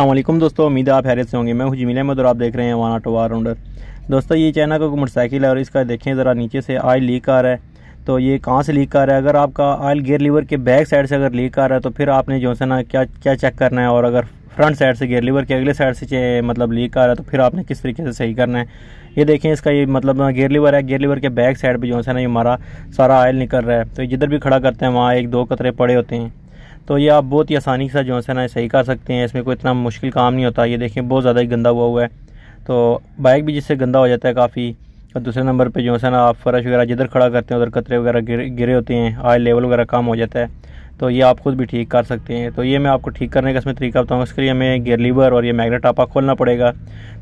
अल्लाम दोस्तों उम्मीद है आप हैरत से होंगे मैं हूँ जमील अहमद और आप देख रहे हैं वन ऑटो राउंडर दोस्तों ये चाइना का मोटरसाइकिल है और इसका देखें ज़रा नीचे से आयल लीक आ रहा है तो ये कहाँ से लीक आ रहा है अगर आपका आयल गियर लीवर के बैक साइड से अगर लीक आ रहा है तो फिर आपने जो है ना क्या क्या चेक करना है और अगर फ्रंट साइड से गियर लीवर के अगले साइड से मतलब लीक आ रहा है तो फिर आपने किस तरीके से सही करना है ये देखें इसका ये मतलब गियर लीवर है गियर लीवर के बैक साइड पर जो है ना ये हमारा सारा आयल निकल रहा है तो जिधर भी खड़ा करते हैं वहाँ एक दो कतरे पड़े होते हैं तो ये आप बहुत ही आसानी से जो है ना सही कर सकते हैं इसमें कोई इतना मुश्किल काम नहीं होता ये देखें बहुत ज़्यादा ही गंदा हुआ हुआ है तो बाइक भी जिससे गंदा हो जाता है काफ़ी और दूसरे नंबर पर जो है ना आप फर्श वगैरह जिधर खड़ा करते हैं उधर कतरे वगैरह गिरे, गिरे होते हैं आयल लेवल वगैरह कम हो जाता है तो ये आप खुद भी ठीक कर सकते हैं तो ये मैं आपको ठीक करने का इसमें तरीका बताऊँगा इसके लिए हमें गियर लीवर और ये मैगनेट आपा खोलना पड़ेगा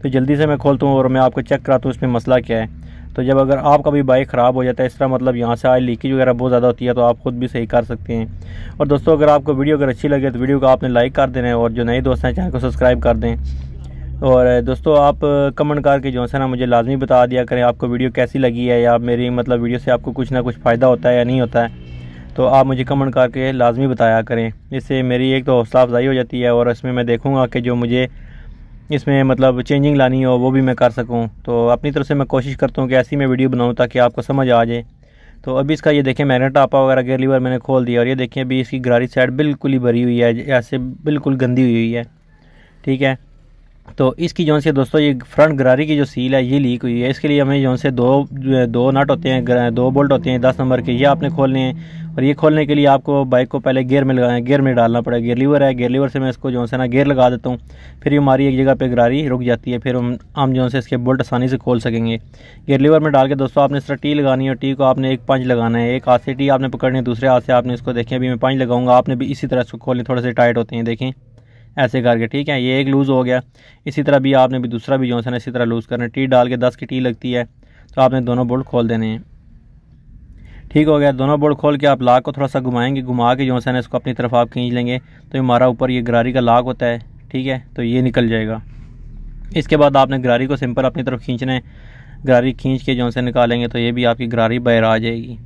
तो जल्दी से मैं खोलता हूँ और मैं आपको चेक कराता हूँ इसमें मसला क्या है तो जब अगर आपका भी बाइक ख़राब हो जाता है इस तरह मतलब यहाँ से आए लीकेज वगैरह बहुत ज़्यादा होती है तो आप खुद भी सही कर सकते हैं और दोस्तों अगर आपको वीडियो अगर अच्छी लगे तो वीडियो को आपने लाइक कर देना है और जो नए दोस्त हैं चैनल को सब्सक्राइब कर दें और दोस्तों आप कमेंट करके जो है ना मुझे लाजमी बता दिया करें आपको वीडियो कैसी लगी है या मेरी मतलब वीडियो से आपको कुछ ना कुछ फ़ायदा होता है या नहीं होता है तो आप मुझे कमेंट करके लाजमी बताया करें इससे मेरी एक तो हौसला अफजाई हो जाती है और इसमें मैं देखूँगा कि जो मुझे इसमें मतलब चेंजिंग लानी हो वो भी मैं कर सकूँ तो अपनी तरफ से मैं कोशिश करता हूँ कि ऐसी मैं वीडियो बनाऊँ ताकि आपको समझ आ जाए तो अभी इसका ये देखें मैंने टापा वगैरह गेयर लीवर मैंने खोल दिया और ये देखें अभी इसकी गरारी साइड बिल्कुल ही भरी हुई है ऐसे बिल्कुल गंदी हुई हुई है ठीक है तो इसकी जो से दोस्तों ये फ्रंट गरारी की जो सील है ये लीक हुई है इसके लिए हमें जो से दो दो नट होते हैं दो बोल्ट होते हैं दस नंबर के ये आपने खोलने हैं और ये खोलने के लिए आपको बाइक को पहले गियर में लगाएं गियर में डालना पड़ेगा गियर लीवर है गियर लीवर से मैं इसको जो है ना गियर लगा देता हूँ फिर ये हमारी एक जगह पे गरारी रुक जाती है फिर हम आम जो है इसके बोल्ट आसानी से खोल सकेंगे गियर लीवर में डाल के दोस्तों आपने इस तरह टी लगानी है टी को आपने एक पंच लगाना है एक हाथ से टी आपने पकड़नी है दूसरे हाथ से आपने इसको देखें अभी मैं पंच लगाऊंगा आपने भी इसी तरह इसको खोलने थोड़े से टाइट होते हैं देखें ऐसे करके ठीक है ये एक लूज़ हो गया इसी तरह भी आपने भी दूसरा भी जो है ना इसी तरह लूज़ करना है टी डाल के दस की टी लगती है तो आपने दोनों बोल्ट खोल देने हैं ठीक हो गया दोनों बोर्ड खोल के आप लाख को थोड़ा सा घुमाएंगे घुमा के जो है ना इसको अपनी तरफ आप खींच लेंगे तो ये हमारा ऊपर ये गरारी का लाख होता है ठीक है तो ये निकल जाएगा इसके बाद आपने गरारी को सिंपल अपनी तरफ खींचना है गरारी खींच के जो है निकालेंगे तो ये भी आपकी गरारी बाहर आ जाएगी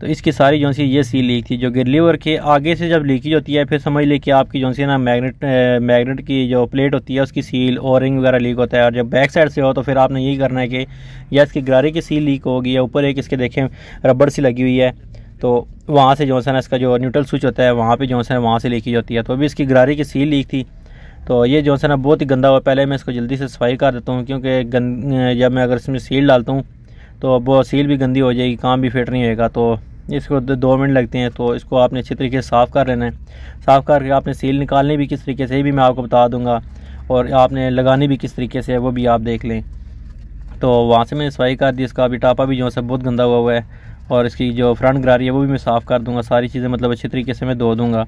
तो इसकी सारी जो ये सी लीक थी जो कि लीवर के आगे से जब लीकेज होती है फिर समझ ली कि आपकी जो सी ना मैग्नेट मैग्नेट की जो प्लेट होती है उसकी सील और रिंग वगैरह लीक होता है और जब बैक साइड से हो तो फिर आपने यही करना है कि या इसकी गरारी की सील लीक होगी या ऊपर एक इसके देखें रबड़ सी लगी हुई है तो वहाँ से जो है ना इसका जो न्यूट्रल स्विच होता है वहाँ पर जो है वहाँ से लीकेज होती है तो अभी इसकी गरारी की सील लीक थी तो ये जो है ना बहुत ही गंदा हुआ पहले मैं इसको जल्दी से सफाई कर देता हूँ क्योंकि गंद जब मैं अगर इसमें सील डालता हूँ तो अब वो सील भी गंदी हो जाएगी काम भी फिट नहीं होएगा तो इसको दो मिनट लगते हैं तो इसको आपने अच्छे तरीके से साफ़ कर लेना है साफ़ करके आपने सील निकालने भी किस तरीके से भी मैं आपको बता दूंगा और आपने लगानी भी किस तरीके से है वो भी आप देख लें तो वहाँ से मैंने सफाई कर दी इसका अभी टापा भी जो है सब बहुत गंदा हुआ हुआ है और इसकी जो फ्रंट गरारी है वो भी मैं साफ़ कर दूंगा सारी चीज़ें मतलब अच्छे तरीके से मैं धो दूंगा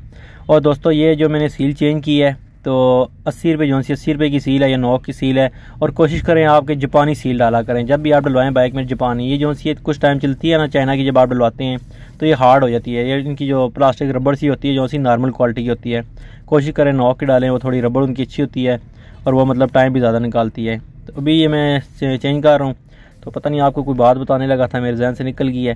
और दोस्तों ये जो मैंने सील चेंज की है तो अस्सी रुपये जो सी अस्सी रुपये की सील है या नौ की सील है और कोशिश करें आपके जापानी सील डाला करें जब भी आप डलवाएं बाइक में जापानी ये जो सी है कुछ टाइम चलती है ना चाइना की जब आप डलवाते हैं तो ये हार्ड हो जाती है ये इनकी जो प्लास्टिक रबड़ सी होती है जो सी नॉर्मल क्वालिटी की होती है कोशिश करें नॉक की डालें वो थोड़ी रबड़ उनकी अच्छी होती है और वो मतलब टाइम भी ज़्यादा निकालती है तो अभी ये मैं चेंज कर रहा हूँ तो पता नहीं आपको कोई बात बताने लगा था मेरे जहन से निकल गई है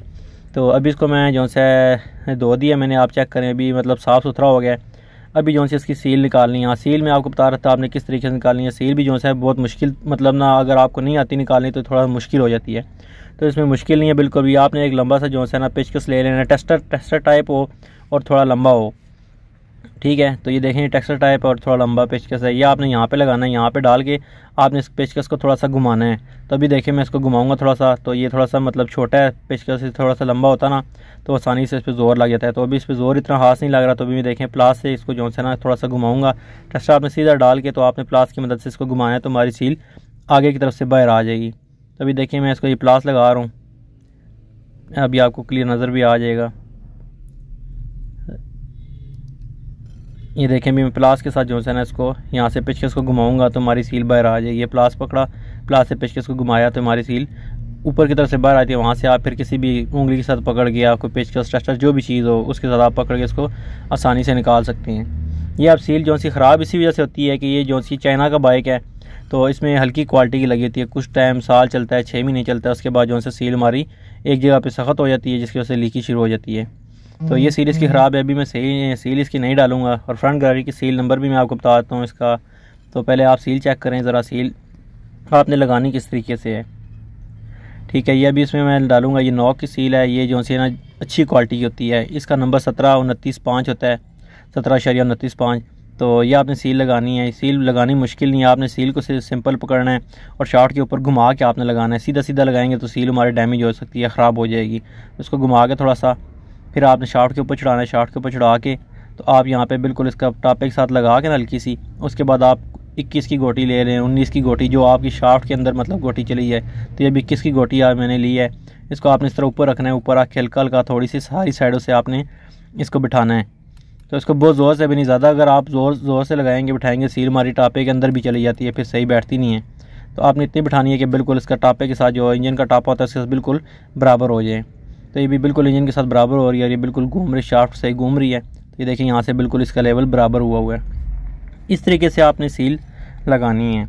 तो अभी इसको मैं जो है धो दिया मैंने आप चेक करें अभी मतलब साफ़ सुथरा हो गया है अभी जो है इसकी सील निकालनी है सील हाँ, में आपको बता रहा था आपने किस तरीके से निकालनी है सील भी जो है बहुत मुश्किल मतलब ना अगर आपको नहीं आती निकालनी तो थोड़ा मुश्किल हो जाती है तो इसमें मुश्किल नहीं है बिल्कुल भी आपने एक लंबा सा जो है ना पिचकस ले लेना टेस्टर टेस्टर टाइप हो और थोड़ा लंबा हो ठीक है तो ये देखें टेक्सचर टाइप और थोड़ा लंबा पेचकस है ये आपने यहाँ पे लगाना है यहाँ पे डाल के आपने इस पेचकस को थोड़ा सा घुमाना है तो अभी देखें मैं इसको घुमाऊंगा थोड़ा सा तो ये थोड़ा सा मतलब छोटा है पेचकस से थोड़ा सा लंबा होता ना तो आसानी से इस पर जोर लग जाता है तो अभी इस पर जोर इतना हाथ नहीं लग रहा तो अभी मैं देखें प्लास से इसको जो है ना थोड़ा सा घुमाऊंगा टेक्सचर आपने सीधा डाल के तो आपने प्लास की मदद से इसको घुमाया तो हमारी सील आगे की तरफ से बाहर आ जाएगी तो अभी देखिए मैं इसको ये प्लास लगा रहा हूँ अभी आपको क्लियर नज़र भी आ जाएगा ये देखें भी मैं प्लास के साथ जो है ना इसको यहाँ से पिचकस को घुमाऊंगा तो हमारी सील बाहर आ जाएगी ये प्लास पकड़ा प्लास से पिचकस को घुमाया तो हमारी सील ऊपर की तरफ से बाहर आती है वहाँ से आप फिर किसी भी उंगली के साथ पकड़ के आपको पिचकस टस्टर जो भी चीज़ हो उसके साथ आप पकड़ के इसको आसानी से निकाल सकते हैं ये आप सील जो सी ख़राब इसी वजह से होती है कि ये जो सी चाइना का बाइक है तो इसमें हल्की क्वालिटी की लगी होती है कुछ टाइम साल चलता है छः महीने चलता है उसके बाद जो है सील हमारी एक जगह पर सख्त हो जाती है जिसकी वजह से लीकी शुरू हो जाती है तो ये सील इसकी ख़राब है अभी मैं सेल सील इसकी नहीं डालूंगा और फ्रंट गाड़ी की सील नंबर भी मैं आपको बता देता हूँ इसका तो पहले आप सील चेक करें ज़रा सील आपने लगानी किस तरीके से है ठीक है ये अभी इसमें मैं डालूंगा ये नॉक की सील है ये जो सी ना अच्छी क्वालिटी की होती है इसका नंबर सत्रह उनतीस पाँच होता है सत्रह शरिया उनतीस पाँच तो ये आपने सील लगानी है सील लगानी मुश्किल नहीं है आपने सील को सिंपल पकड़ना है और शार्ट के ऊपर घुमा के आपने लगाना है सीधा सीधा लगाएंगे तो सील हमारी डैमेज हो सकती है ख़राब हो जाएगी उसको घुमा के थोड़ा सा फिर आपने शाफ्ट के ऊपर चढ़ाना है शाफ्ट के ऊपर चढ़ा के तो आप यहाँ पे बिल्कुल इसका टॉप एक साथ लगा के ना हल्की सी उसके बाद आप 21 की गोटी ले रहे हैं 19 की गोटी जो आपकी शाफ्ट के अंदर मतलब गोटी चली है तो ये भी इक्कीस की गोटी आज मैंने ली है इसको आपने इस तरह ऊपर रखना है ऊपर आके हल्का हल्का थोड़ी सी सारी साइडों से आपने इसको बिठाना है तो इसको बहुत ज़ोर से भी नहीं ज़्यादा अगर आप ज़ोर ज़ोर से लगाएंगे बिठाएंगे सील मारी टापे के अंदर भी चली जाती है फिर सही बैठती नहीं है तो आपने इतनी बिठानी है कि बिल्कुल इसका टापे के साथ जो इंजन का टापा होता है उसके साथ बिल्कुल बराबर हो जाए तो ये भी बिल्कुल इंजन के साथ बराबर हो रही है और ये बिल्कुल घूम रही शाफ्ट से घूम रही है तो ये देखिए यहाँ से बिल्कुल इसका लेवल बराबर हुआ हुआ है इस तरीके से आपने सील लगानी है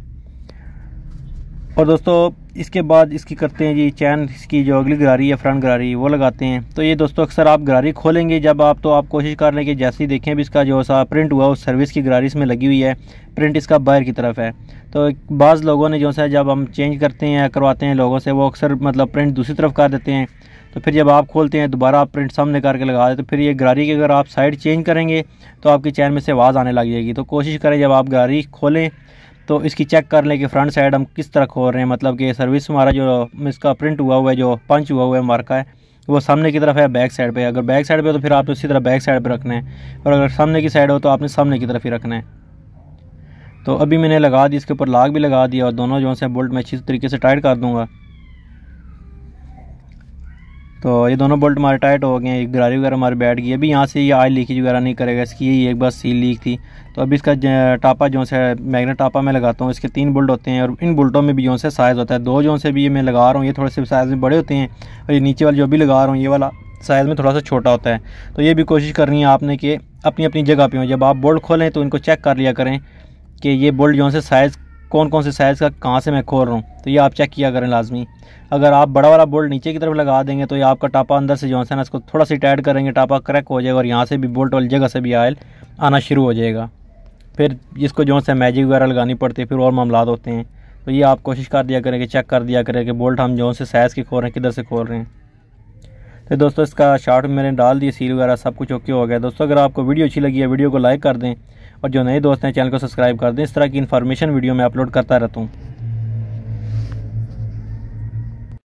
और दोस्तों इसके बाद इसकी करते हैं जी चैन इसकी जो अगली गरारी है फ्रंट गरारी वो लगाते हैं तो ये दोस्तों अक्सर आप गरारी खोलेंगे जब आप तो आप कोशिश कर लें कि जैसे ही देखें भी इसका जो सा प्रिंट हुआ उस सर्विस की गरारी इसमें लगी हुई है प्रिंट इसका बाहर की तरफ है तो बाज़ लोगों ने जो सा जब हम चेंज करते हैं करवाते हैं लोगों से वो अक्सर मतलब प्रिंट दूसरी तरफ कर देते हैं तो फिर जब आप खोलते हैं दोबारा आप प्रिंट सामने करके लगा दें तो फिर ये गारी की अगर आप साइड चेंज करेंगे तो आपकी चैन में से आवाज़ आने लग जाएगी तो कोशिश करें जब आप गारी खोलें तो इसकी चेक कर लें कि फ्रंट साइड हम किस तरह खोल रहे हैं मतलब कि सर्विस हमारा जो इसका प्रिंट हुआ हुआ है जो पंच हुआ हुआ है मार्का है वो सामने की तरफ है बैक साइड पे अगर बैक साइड पे तो फिर आपने उसी तरह बैक साइड पे रखना है और अगर सामने की साइड हो तो आपने सामने की तरफ ही रखना है तो अभी मैंने लगा दी इसके ऊपर लाग भी लगा दिया और दोनों जो है बोल्ट मैं अच्छी तरीके से टाइट कर दूँगा तो ये दोनों बोल्ट हमारे टाइट हो गए हैं एक गरारी वगैरह हमारे बैठ गई अभी यहाँ से ये आयल लीकेज वगैरह नहीं करेगा इसकी ये एक बार सील लीक थी तो अभी इसका टापा जो है मैगनेट टापा मैं लगाता हूँ इसके तीन बोल्ट होते हैं और इन बोल्टों में भी जो से साइज़ होता है दो जो से भी ये मैं लगा रहा हूँ ये थोड़े से साइज़ में बड़े होते हैं और ये नीचे वाले जो भी लगा रहा हूँ ये वाला साइज़ में थोड़ा सा छोटा होता है तो ये भी कोशिश करनी है आपने कि अपनी अपनी जगह पर हो जब आप बोल्ट खोलें तो इनको चेक कर लिया करें कि ये बोल्ट जो है साइज़ कौन कौन से साइज़ का कहाँ से मैं खोल रहा हूँ तो ये आप चेक किया करें लाजमी अगर आप बड़ा वाला बोल्ट नीचे की तरफ लगा देंगे तो ये आपका टापा अंदर से जो है ना इसको थोड़ा सा टाइट करेंगे टापा क्रैक हो जाएगा और यहाँ से भी बोल्ट वाली जगह से भी आयल आना शुरू हो जाएगा फिर इसको जो है मैजिक वगैरह लगानी पड़ती है फिर और मामला होते हैं तो ये आप कोशिश कर दिया करें कि चेक कर दिया करें कि बोल्ट हम जो से साइज़ के खोल रहे हैं किधर से खोल रहे हैं तो दोस्तों इसका शार्ट मैंने डाल दिया सील वगैरह सब कुछ ओके हो गया दोस्तों अगर आपको वीडियो अच्छी लगी है वीडियो को लाइक कर दें और जो नए दोस्त हैं चैनल को सब्सक्राइब कर दें इस तरह की इन्फॉर्मेशन वीडियो में अपलोड करता रहता हूँ